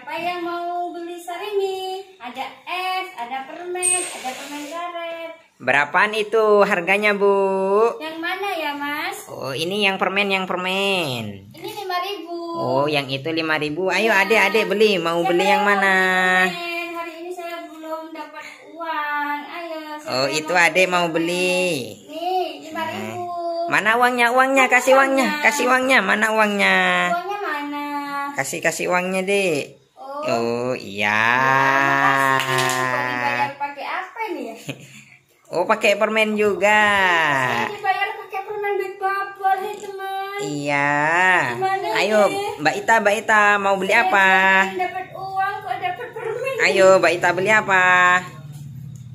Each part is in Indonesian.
Siapa yang mau beli sarimi? Ada es, ada permen, ada permen karet. Berapaan itu harganya, Bu? Yang mana ya, Mas? Oh, ini yang permen, yang permen. Ini 5000 Oh, yang itu 5000 Ayo, adik adik ya. beli. Mau Siapa beli yang, mana? Permen? Hari ini saya belum dapat uang. Ayo, Oh, itu adik mau beli. Nih, 5000 nah. Mana uangnya? Uangnya kasih uangnya. Kasih uangnya. Mana uangnya? Uangnya mana? Kasih kasih uangnya, Dek. Oh iya. Nah, pakai apa ini ya? oh pakai permen juga. Ini bayar pakai permen Big Bubble nih teman. Iya. Gimana Ayo ini? Mbak Ita, Mbak Ita mau beli Saya apa? Dapat uang kok dapat permen. Ayo Mbak Ita beli apa?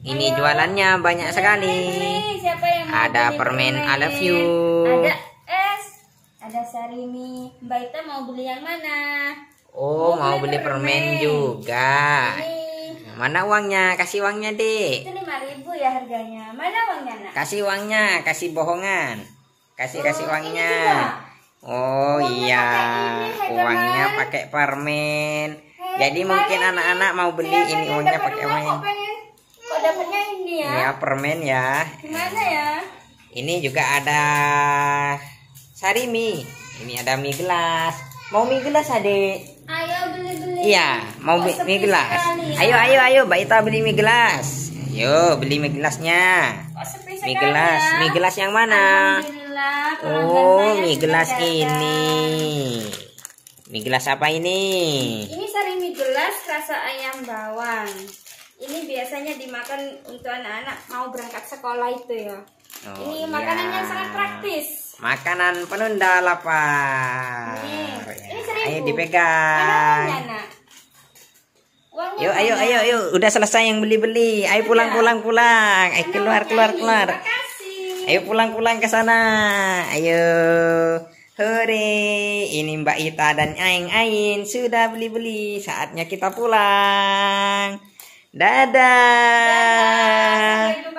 Ini Ayo. jualannya banyak Ayo, sekali. Siapa yang mau ada permen, permen I love you. Ada es, ada sarimi. Mbak Ita mau beli yang mana? Oh, mau, mau beli permen, permen juga. Ini. Mana uangnya? Kasih uangnya, Dek. Itu ribu ya harganya. Mana uangnya, Nak? Kasih uangnya, kasih bohongan. Kasih oh, kasih uangnya. Oh, uangnya iya. Pakai ini, uangnya pakai permen. Hey, Jadi mungkin anak-anak mau beli iya, ini uangnya pakai permen. Kok dapatnya ini ya? Ya, permen ya. Gimana ya? Ini juga ada sarimi. Ini ada mie gelas. Mau mie gelas, Adik? Iya, mau oh, mie gelas. Ayo ayo ayo Mbak Ita beli mie gelas. Ayo beli mie gelasnya. Oh, mie gelas, mie gelas yang mana? Oh, mie gelas ini. Mie gelas apa ini? Ini sari mie gelas rasa ayam bawang. Ini biasanya dimakan untuk anak-anak mau berangkat sekolah itu ya. Oh, ini iya. makanan yang sangat praktis. Makanan penunda lapar. Ini, ini seribu. Ayo dipegang ayo iya. ayo ayo udah selesai yang beli-beli ayo iya. pulang pulang pulang ayo iya, keluar keluar keluar ayo pulang pulang ke sana ayo hore ini Mbak Ita dan Aing Ain sudah beli-beli saatnya kita pulang dadah, dadah.